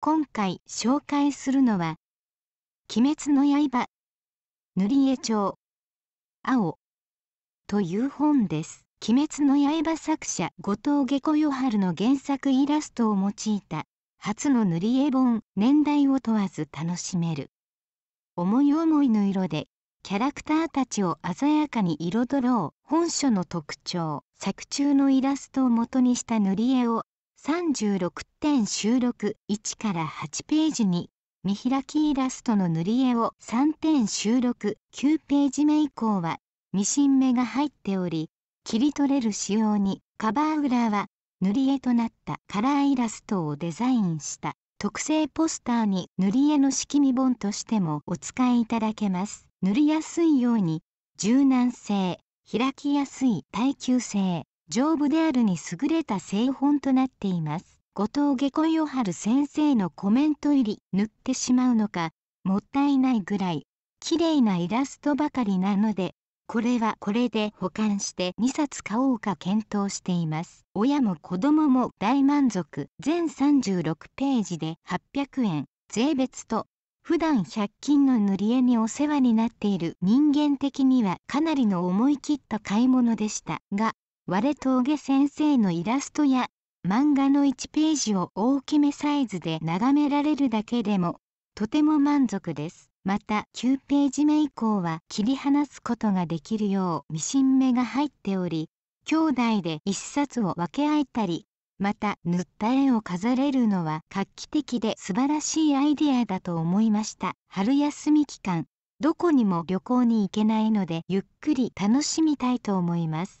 今回紹介するのは「鬼滅の刃」「塗り絵帳」「青」という本です。鬼滅の刃作者後藤下子与春の原作イラストを用いた初の塗り絵本年代を問わず楽しめる思い思いの色でキャラクターたちを鮮やかに彩ろう本書の特徴作中のイラストを元にした塗り絵を 36. 収録から8ページに見開きイラストの塗り絵を3点収録9ページ目以降はミシン目が入っており切り取れる仕様にカバー裏は塗り絵となったカラーイラストをデザインした特製ポスターに塗り絵の敷見本としてもお使いいただけます塗りやすいように柔軟性開きやすい耐久性丈夫であるに優れた製本となっています。後藤下小夜春先生のコメント入り、塗ってしまうのか、もったいないぐらい、綺麗なイラストばかりなので、これはこれで保管して2冊買おうか検討しています。親も子供も大満足。全36ページで800円。税別と、普段100均の塗り絵にお世話になっている人間的にはかなりの思い切った買い物でしたが、我峠先生のイラストや漫画の1ページを大きめサイズで眺められるだけでもとても満足です。また9ページ目以降は切り離すことができるようミシン目が入っており兄弟で1冊を分け合えたりまた塗った絵を飾れるのは画期的で素晴らしいアイデアだと思いました春休み期間どこにも旅行に行けないのでゆっくり楽しみたいと思います